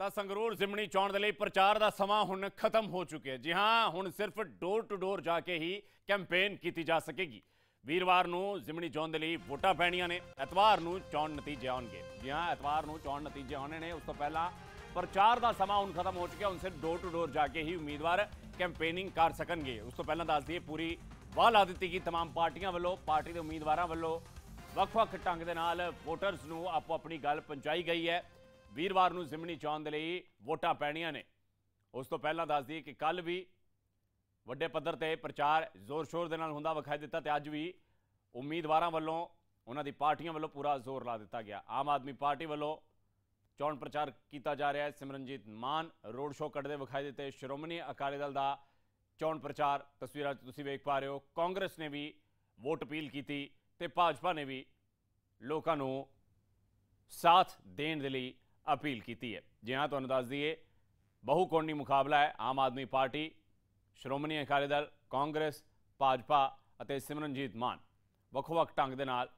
ਤਾਂ ਸੰਗਰੂਰ ਜ਼ਿਮਣੀ ਚੋਣ ਦੇ ਲਈ ਪ੍ਰਚਾਰ ਦਾ ਸਮਾਂ ਹੁਣ ਖਤਮ ਹੋ ਚੁੱਕਿਆ ਜੀ ਹਾਂ ਹੁਣ ਸਿਰਫ ਡੋਰ ਟੂ ਡੋਰ ਜਾ ਕੇ ਹੀ ਕੈਂਪੇਨ ਕੀਤੀ ਜਾ ਸਕੇਗੀ ਵੀਰਵਾਰ ਨੂੰ ਜ਼ਿਮਣੀ ਚੋਣ ਦੇ ਲਈ ਵੋਟਾਂ ਪੈਣੀਆਂ ਨੇ ਐਤਵਾਰ ਨੂੰ ਚੋਣ ਨਤੀਜੇ ਆਉਣਗੇ ਜੀ ਹਾਂ ਐਤਵਾਰ ਨੂੰ ਚੋਣ ਨਤੀਜੇ ਆਉਣੇ ਨੇ ਉਸ ਤੋਂ ਪਹਿਲਾਂ ਪ੍ਰਚਾਰ ਦਾ ਸਮਾਂ ਹੁਣ ਖਤਮ ਹੋ ਚੁੱਕਿਆ ਹੁਣ ਸਿਰਫ ਡੋਰ ਟੂ ਡੋਰ ਜਾ ਕੇ ਹੀ ਉਮੀਦਵਾਰ ਕੈਂਪੇਨਿੰਗ ਕਰ ਸਕਣਗੇ ਉਸ ਤੋਂ ਪਹਿਲਾਂ ਦੱਸ ਦਈਏ ਪੂਰੀ ਵਾਹ ਲਾ ਦਿੱਤੀ ਗਈ तमाम ਪਾਰਟੀਆਂ ਵੱਲੋਂ ਪਾਰਟੀ ਦੇ ਉਮੀਦਵਾਰਾਂ ਵੱਲੋਂ ਵੱਖ-ਵੱਖ ਢੰਗ ਦੇ ਨਾਲ ਵੋਟਰਸ ਨੂੰ ਆਪੋ ਆਪਣੀ ਗੱਲ ਪਹੁੰਚਾਈ ਗਈ ਹੈ ਵੀਰਵਾਰ ਨੂੰ ਜ਼ਿਮਨੀ ਚੋਣ ਦੇ ਲਈ ਵੋਟਾਂ ਪੈਣੀਆਂ ਨੇ ਉਸ ਤੋਂ ਪਹਿਲਾਂ ਦੱਸ ਦਈਏ ਕਿ ਕੱਲ ਵੀ ਵੱਡੇ ਪੱਧਰ ਤੇ ਪ੍ਰਚਾਰ ਜ਼ੋਰ ਸ਼ੋਰ ਦੇ ਨਾਲ ਹੁੰਦਾ ਵਿਖਾਈ ਦਿੱਤਾ ਤੇ ਅੱਜ ਵੀ ਉਮੀਦਵਾਰਾਂ ਵੱਲੋਂ ਉਹਨਾਂ ਦੀ ਪਾਰਟੀਆਂ ਵੱਲੋਂ ਪੂਰਾ ਜ਼ੋਰ ਲਾ ਦਿੱਤਾ ਗਿਆ ਆਮ ਆਦਮੀ ਪਾਰਟੀ ਵੱਲੋਂ ਚੋਣ ਪ੍ਰਚਾਰ ਕੀਤਾ ਜਾ ਰਿਹਾ ਹੈ ਸਿਮਰਨਜੀਤ ਮਾਨ ਰੋਡ ਸ਼ੋਅ ਕੱਢਦੇ ਵਿਖਾਈ ਦਿੱਤੇ ਸ਼੍ਰੋਮਣੀ ਅਕਾਲੀ ਦਲ ਦਾ ਚੋਣ ਪ੍ਰਚਾਰ ਤਸਵੀਰਾਂ ਤੁਸੀਂ ਵੇਖ ਪਾ ਰਹੇ ਹੋ ਕਾਂਗਰਸ ਨੇ ਵੀ ਵੋਟ ਅਪੀਲ ਕੀਤੀ ਤੇ ਭਾਜਪਾ ਨੇ ਵੀ ਲੋਕਾਂ ਨੂੰ ਸਾਥ ਦੇਣ ਦੇ ਲਈ ਅਪੀਲ ਕੀਤੀ ਹੈ ਜੀ ਹਾਂ ਤੁਹਾਨੂੰ ਦੱਸ ਦਈਏ ਬਹੁ ਮੁਕਾਬਲਾ ਹੈ ਆਮ ਆਦਮੀ ਪਾਰਟੀ ਸ਼੍ਰੋਮਣੀ ਅਕਾਲੀ ਦਲ ਕਾਂਗਰਸ ਭਾਜਪਾ ਅਤੇ ਸਿਮਰਨਜੀਤ ਮਾਨ ਵੱਖ-ਵੱਖ ਢੰਗ ਦੇ ਨਾਲ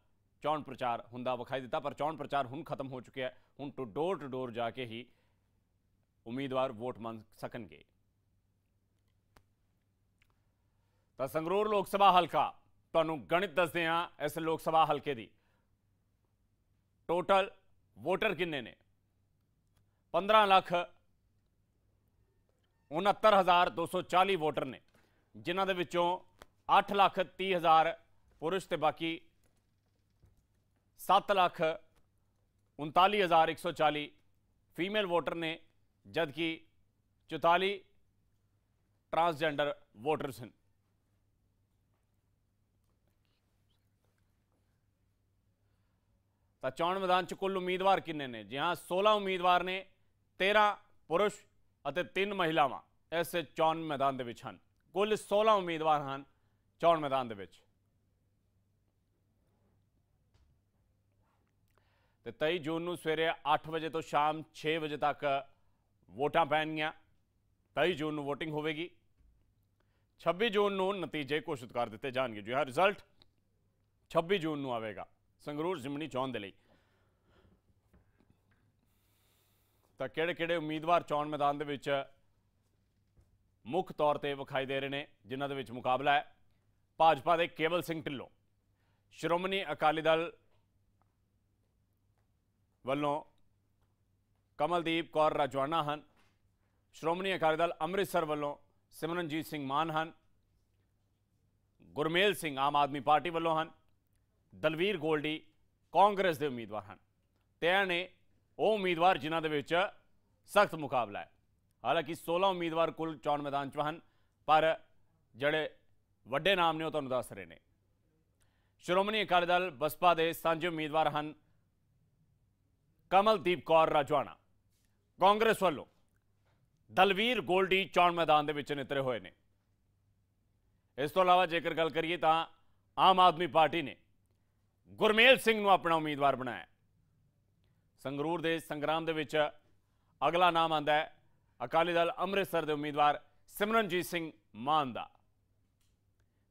ਚੋਣ ਪ੍ਰਚਾਰ ਹੁੰਦਾ ਵਿਖਾਈ ਦਿੱਤਾ ਪਰ ਚੋਣ ਪ੍ਰਚਾਰ ਹੁਣ ਖਤਮ ਹੋ ਚੁੱਕਿਆ ਹੈ ਹੁਣ ਟੂ ਡੋਰ ਟੂ ਡੋਰ ਜਾ ਕੇ ਹੀ ਉਮੀਦਵਾਰ ਵੋਟ ਮੰਗ ਸਕਣਗੇ ਤਾਂ ਸੰਗਰੂਰ ਲੋਕ ਸਭਾ ਹਲਕਾ ਤੁਹਾਨੂੰ ਗਣਿਤ ਦੱਸਦੇ ਹਾਂ ਇਸ ਲੋਕ ਸਭਾ ਹਲਕੇ ਦੀ ਟੋਟਲ ਵੋਟਰ ਕਿੰਨੇ ਨੇ 15 ਲੱਖ 69240 ਵੋਟਰ ਨੇ ਜਿਨ੍ਹਾਂ ਦੇ ਵਿੱਚੋਂ 8 ਲੱਖ 30 ਹਜ਼ਾਰ ਪੁਰਸ਼ ਤੇ ਬਾਕੀ 7 ਲੱਖ 39140 ਫੀਮੇਲ ਵੋਟਰ ਨੇ ਜਦਕਿ 44 ਟਰਾਂਸਜੈਂਡਰ ਵੋਟਰਸ ਹਨ ਤਾਂ ਚੋਣ ਮੈਦਾਨ 'ਚ ਕੁੱਲ ਉਮੀਦਵਾਰ ਕਿੰਨੇ ਨੇ ਜੀ 16 ਉਮੀਦਵਾਰ ਨੇ 13 ਪੁਰਸ਼ ਅਤੇ 3 ਮਹਿਲਾਵਾਂ ਇਸ ਚੌਨ ਮੈਦਾਨ ਦੇ ਵਿੱਚ ਹਨ ਕੁੱਲ 16 ਉਮੀਦਵਾਰ ਹਨ ਚੌਨ ਮੈਦਾਨ ਦੇ ਵਿੱਚ ਤੇ 23 ਜੂਨ ਨੂੰ ਸਵੇਰੇ 8 ਵਜੇ ਤੋਂ ਸ਼ਾਮ 6 ਵਜੇ ਤੱਕ ਵੋਟਾਂ ਪੈਣਗੀਆਂ 23 ਜੂਨ ਨੂੰ VOTING ਹੋਵੇਗੀ 26 ਜੂਨ ਨੂੰ ਨਤੀਜੇ ਘੋਸ਼ਿਤ ਕਰ ਦਿੱਤੇ ਜਾਣਗੇ ਜੋ ਹੈ ਰਿਜ਼ਲਟ 26 ਜੂਨ ਨੂੰ ਆਵੇਗਾ ਸੰਗਰੂਰ ਜ਼ਿਮਨੀ ਚੋਣ ਦੇ ਲਈ ਤਾਂ ਕਿਹੜੇ-ਕਿਹੜੇ ਉਮੀਦਵਾਰ ਚੋਣ ਮੈਦਾਨ ਦੇ ਵਿੱਚ ਮੁੱਖ ਤੌਰ ਤੇ ਵਿਖਾਈ ਦੇ ਰਹੇ ਨੇ ਜਿਨ੍ਹਾਂ ਦੇ ਵਿੱਚ ਮੁਕਾਬਲਾ ਹੈ ਭਾਜਪਾ ਦੇ ਕੇਵਲ ਸਿੰਘ ਢਿੱਲੋਂ ਸ਼੍ਰੋਮਣੀ ਅਕਾਲੀ ਦਲ ਵੱਲੋਂ ਕਮਲਦੀਪ ਕੌਰ ਰਾਜਵਾਨਾ ਹਨ ਸ਼੍ਰੋਮਣੀ ਅਕਾਲੀ ਦਲ ਅੰਮ੍ਰਿਤਸਰ ਵੱਲੋਂ ਸਿਮਰਨਜੀਤ ਸਿੰਘ ਮਾਨ ਹਨ ਗੁਰਮੇਲ ਸਿੰਘ ਆਮ ਆਦਮੀ ਪਾਰਟੀ ਵੱਲੋਂ ਹਨ ਦਲਵੀਰ ਗੋਲਡੀ ਕਾਂਗਰਸ ਦੇ ਉਮੀਦਵਾਰ ਹਨ ਤੇ ਨੇ ਉਹ ਉਮੀਦਵਾਰ ਜਿਨ੍ਹਾਂ ਦੇ ਵਿੱਚ ਸਖਤ ਮੁਕਾਬਲਾ ਹੈ ਹਾਲਾਂਕਿ 16 ਉਮੀਦਵਾਰ ਕੁੱਲ ਚੋਣ ਮੈਦਾਨ 'ਚ ਹਨ ਪਰ ਜਿਹੜੇ ਵੱਡੇ ਨਾਮ ਨੇ ਉਹ ਤੁਹਾਨੂੰ ਦੱਸ ਰਹੇ ਨੇ ਸ਼੍ਰੋਮਣੀ ਅਕਾਲੀ ਦਲ ਬਸਪਾ ਦੇ ਸਾਂਝੇ ਉਮੀਦਵਾਰ ਹਨ ਕਮਲਦੀਪ ਕੌਰ ਰਾਜਵਾਨਾ ਕਾਂਗਰਸ ਵੱਲੋਂ ਦਲਵੀਰ ਗੋਲਡੀ ਚੋਣ ਮੈਦਾਨ ਦੇ ਵਿੱਚ ਨਿਤਰੇ ਹੋਏ ਨੇ ਇਸ ਤੋਂ ਇਲਾਵਾ ਜੇਕਰ ਗੱਲ ਕਰੀਏ ਤਾਂ ਆਮ ਆਦਮੀ ਪਾਰਟੀ ਨੇ ਗੁਰਮੇਲ ਸਿੰਘ ਨੂੰ ਆਪਣਾ ਉਮੀਦਵਾਰ ਬਣਾਇਆ ਸੰਗਰੂਰ ਦੇ ਸੰਗਰਾਮ ਦੇ ਵਿੱਚ ਅਗਲਾ ਨਾਮ ਆਂਦਾ ਹੈ ਅਕਾਲੀ ਦਲ ਅੰਮ੍ਰਿਤਸਰ ਦੇ ਉਮੀਦਵਾਰ ਸਿਮਰਨਜੀਤ ਸਿੰਘ ਮਾਨ ਦਾ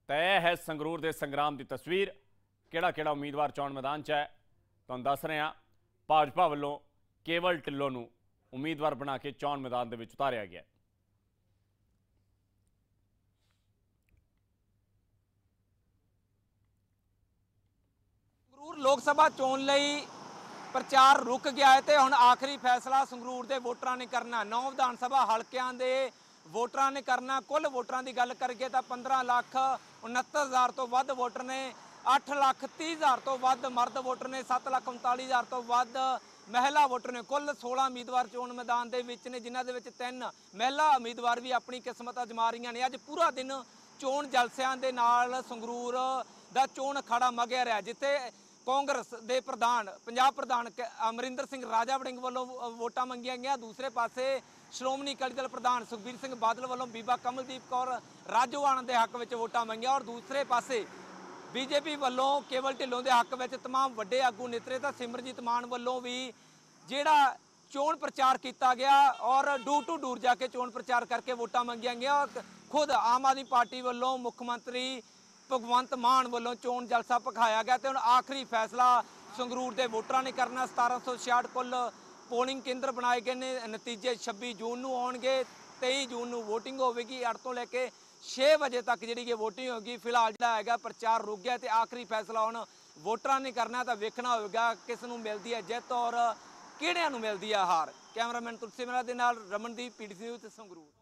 ਤੈ ਹੈ ਸੰਗਰੂਰ ਦੇ ਸੰਗਰਾਮ ਦੀ ਤਸਵੀਰ ਕਿਹੜਾ ਕਿਹੜਾ ਉਮੀਦਵਾਰ ਚੋਣ ਮੈਦਾਨ 'ਚ ਹੈ ਤੁਹਾਨੂੰ ਦੱਸ ਰਹੇ ਹਾਂ ਭਾਜਪਾ ਵੱਲੋਂ ਕੇਵਲ ਢਿੱਲੋਂ ਨੂੰ ਉਮੀਦਵਾਰ ਬਣਾ ਕੇ ਚੋਣ ਮੈਦਾਨ ਦੇ ਵਿੱਚ ਉਤਾਰਿਆ ਗਿਆ ਸੰਗਰੂਰ ਲੋਕ ਸਭਾ ਚੋਣ ਲਈ ਪ੍ਰਚਾਰ ਰੁਕ ਗਿਆ ਹੈ ਤੇ ਹੁਣ ਆਖਰੀ ਫੈਸਲਾ ਸੰਗਰੂਰ ਦੇ ਵੋਟਰਾਂ ਨੇ ਕਰਨਾ ਨੌ ਵਿਧਾਨ ਸਭਾ ਹਲਕਿਆਂ ਦੇ ਵੋਟਰਾਂ ਨੇ ਕਰਨਾ ਕੁੱਲ ਵੋਟਰਾਂ ਦੀ ਗੱਲ ਕਰਕੇ ਤਾਂ 15 ਲੱਖ 69000 ਤੋਂ ਵੱਧ ਵੋਟਰ ਨੇ 8 ਲੱਖ 30000 ਤੋਂ ਵੱਧ ਮਰਦ ਵੋਟਰ ਨੇ 7 ਲੱਖ 39000 ਤੋਂ ਵੱਧ ਮਹਿਲਾ ਵੋਟਰ ਨੇ ਕੁੱਲ 16 ਉਮੀਦਵਾਰ ਚੋਣ ਮੈਦਾਨ ਦੇ ਵਿੱਚ ਨੇ ਜਿਨ੍ਹਾਂ ਦੇ ਵਿੱਚ ਤਿੰਨ ਮਹਿਲਾ ਉਮੀਦਵਾਰ ਵੀ ਆਪਣੀ ਕਿਸਮਤ ਅਜਮਾ ਰਹੀਆਂ ਨੇ ਅੱਜ ਪੂਰਾ ਦਿਨ ਚੋਣ ਜਲਸਿਆਂ ਦੇ ਨਾਲ ਸੰਗਰੂਰ ਦਾ ਚੋਣ ਅਖਾੜਾ ਮਗਿਆ ਰਿਹਾ ਜਿੱਥੇ ਕਾਂਗਰਸ ਦੇ ਪ੍ਰਧਾਨ ਪੰਜਾਬ ਪ੍ਰਧਾਨ ਅਮਰਿੰਦਰ ਸਿੰਘ ਰਾਜਾ ਵੜਿੰਗ ਵੱਲੋਂ ਵੋਟਾਂ ਮੰਗੀਆਂ ਗਈਆਂ ਦੂਸਰੇ ਪਾਸੇ ਸ਼੍ਰੋਮਣੀ ਅਕਾਲੀ ਦਲ ਪ੍ਰਧਾਨ ਸੁਖਬੀਰ ਸਿੰਘ ਬਾਦਲ ਵੱਲੋਂ ਬੀਬਾ ਕਮਲਦੀਪ ਕੌਰ ਰਾਜੋਆਣ ਦੇ ਹੱਕ ਵਿੱਚ ਵੋਟਾਂ ਮੰਗੀਆਂ ਔਰ ਦੂਸਰੇ ਪਾਸੇ ਬੀਜੇਪੀ ਵੱਲੋਂ ਕੇਵਲ ਢਿੱਲੋਂ ਦੇ ਹੱਕ ਵਿੱਚ तमाम ਵੱਡੇ ਆਗੂ ਨੇਤਰੇ ਤਾਂ ਸਿਮਰਜੀਤ ਮਾਨ ਵੱਲੋਂ ਵੀ ਜਿਹੜਾ ਚੋਣ ਪ੍ਰਚਾਰ ਕੀਤਾ ਗਿਆ ਔਰ ਡੂ ਟੂ ਡੂਰ ਜਾ ਕੇ ਚੋਣ ਪ੍ਰਚਾਰ ਕਰਕੇ ਵੋਟਾਂ ਮੰਗੀਆਂ ਗਿਆ ਖੁਦ ਆਮ ਆਦਮੀ ਪਾਰਟੀ ਵੱਲੋਂ ਮੁੱਖ ਮੰਤਰੀ ਭਗਵੰਤ ਮਾਨ ਵੱਲੋਂ ਚੋਣ ਜਲਸਾ ਪਖਾਇਆ ਗਿਆ ਤੇ ਹੁਣ ਆਖਰੀ ਫੈਸਲਾ ਸੰਗਰੂਰ ਦੇ ਵੋਟਰਾਂ ਨੇ ਕਰਨਾ 1766 ਕੁੱਲ ਪੋਲਿੰਗ ਕੇਂਦਰ ਬਣਾਏ ਗਏ ਨੇ ਨਤੀਜੇ 26 ਜੂਨ ਨੂੰ ਆਉਣਗੇ 23 ਜੂਨ ਨੂੰ VOTING ਹੋਵੇਗੀ 8 ਤੋਂ ਲੈ ਕੇ 6 ਵਜੇ ਤੱਕ ਜਿਹੜੀ ਇਹ VOTING ਹੋਗੀ ਫਿਲਹਾਲ ਜਿਹੜਾ ਹੈਗਾ ਪ੍ਰਚਾਰ ਰੁਕ ਗਿਆ ਤੇ ਆਖਰੀ ਫੈਸਲਾ ਹੁਣ ਵੋਟਰਾਂ ਨੇ ਕਰਨਾ ਤਾਂ ਵੇਖਣਾ ਹੋਵੇਗਾ ਕਿਸ ਨੂੰ ਮਿਲਦੀ ਹੈ ਜਿੱਤ ਔਰ ਕਿਹੜਿਆਂ ਨੂੰ ਮਿਲਦੀ ਹੈ ਹਾਰ ਕੈਮਰਾਮੈਨ ਤੁਲਸੀ ਮੇਰਾ ਦੇ ਨਾਲ ਰਮਨਦੀਪ ਪੀਡੀਸੀ ਤੇ ਸੰਗਰੂਰ